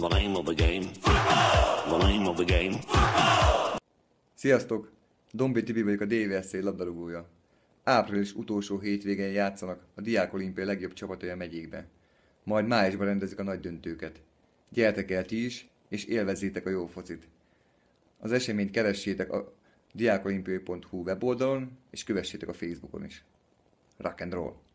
The name of the game. The name of the game. Sziasztok! Dombi Tibi vagyok a DVSZ labdarúgója. Április utolsó hétvégén játszanak a Diák Olimpia legjobb csapatai a megyékbe. Majd májusban rendezik a nagy döntőket. Gyertek el ti is, és élvezzétek a jó focit. Az eseményt keressétek a diákolimpiai.hu weboldalon, és kövessétek a Facebookon is. Rock and roll!